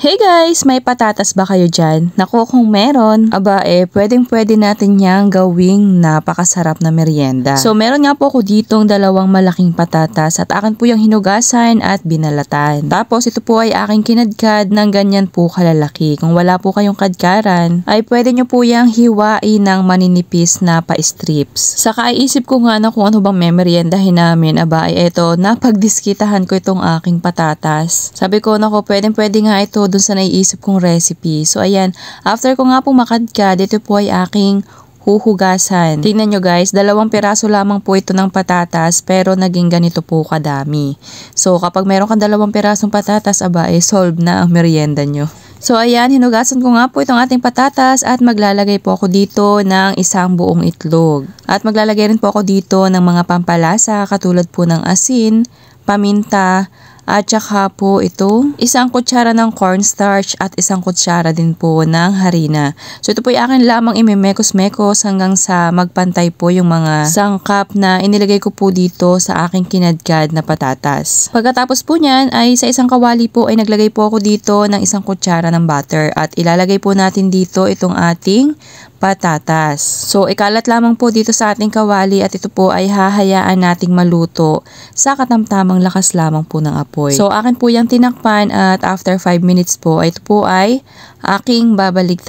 Hey guys! May patatas ba kayo dyan? Naku, kung meron, aba eh, pwedeng pwede natin niyang gawing napakasarap na merienda. So, meron nga po ko ditong dalawang malaking patatas at akin po yung hinugasan at binalatan. Tapos, ito po ay aking kinadkad ng ganyan po kalalaki. Kung wala po kayong kadkaran, ay pwede nyo po yung hiwain ng maninipis na pa-strips. Saka isip ko nga na kung ano bang memeriendahin namin, aba ay eto, napagdiskitahan ko itong aking patatas. Sabi ko, naku, pwedeng pwede nga ito ako dun sa naiisip kong recipe. So ayan, after ko nga po makadkad, ito po ay aking huhugasan. Tingnan nyo guys, dalawang piraso lamang po ito ng patatas pero naging ganito po kadami. So kapag meron kang dalawang pirasong patatas, aba eh solve na ang merienda nyo. So ayan, hinugasan ko nga po itong ating patatas at maglalagay po ako dito ng isang buong itlog. At maglalagay rin po ako dito ng mga pampalasa katulad po ng asin, paminta, at saka po ito, isang kutsara ng cornstarch at isang kutsara din po ng harina. So ito po yung akin lamang imemekos-mekos hanggang sa magpantay po yung mga sangkap na inilagay ko po dito sa aking kinadkad na patatas. Pagkatapos po niyan ay sa isang kawali po ay naglagay po ako dito ng isang kutsara ng butter at ilalagay po natin dito itong ating patatas. So, ikalat lamang po dito sa ating kawali at ito po ay hahayaan nating maluto sa katamtamang lakas lamang po ng apoy. So, akin po yung tinakpan at after 5 minutes po, ito po ay aking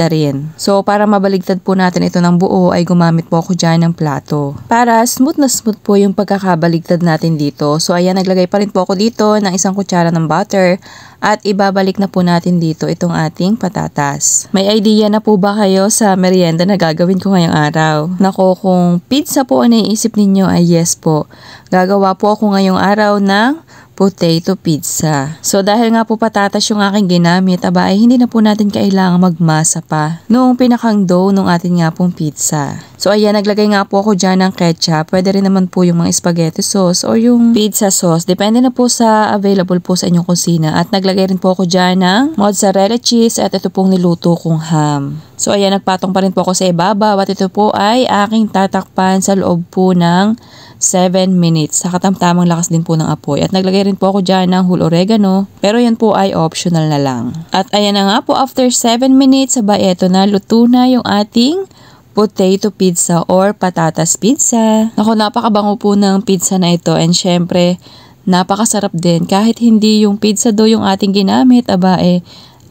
rin. So, para mabaligtad po natin ito ng buo ay gumamit po ako dyan ng plato. Para smooth na smooth po yung pagkakabaligtad natin dito. So, ayan, naglagay pa rin po ako dito ng isang kutsara ng butter at ibabalik na po natin dito itong ating patatas. May idea na po ba kayo sa merienda na gagawin ko ngayong araw? Nako, kung pizza po ang naiisip ninyo ay yes po. Gagawa po ako ngayong araw ng potato pizza. So dahil nga po patatas yung aking ginamit, aba ay hindi na po natin kailangan magmasa pa noong pinakang dough ng atin nga pong pizza. So ayan, naglagay nga po ako dyan ng ketchup. Pwede rin naman po yung mga spaghetti sauce or yung pizza sauce. Depende na po sa available po sa inyong kusina. At naglagay rin po ako dyan ng mozzarella cheese at ito pong niluto kong ham. So ayan, nagpatong pa rin po ako sa ibaba at ito po ay aking tatakpan sa loob po ng 7 minutes. Sa katamtamang lakas din po ng apoy. At naglagay rin po ako dyan ng whole oregano. Pero yan po ay optional na lang. At ayan na nga po, after 7 minutes, sabay eto na, luto na yung ating potato pizza or patatas pizza. Ako, napakabango po ng pizza na ito. And syempre, napakasarap din. Kahit hindi yung pizza dough yung ating ginamit, abae, eh,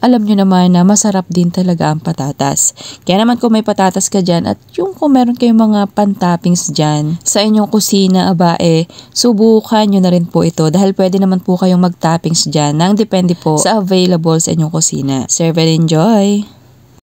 alam nyo naman na masarap din talaga ang patatas. Kaya naman kung may patatas ka dyan at yung kung meron kayong mga pantoppings dyan sa inyong kusina, abae, eh, subukan nyo na rin po ito dahil pwede naman po kayong mag-toppings dyan nang depende po sa available sa inyong kusina. Serve and enjoy!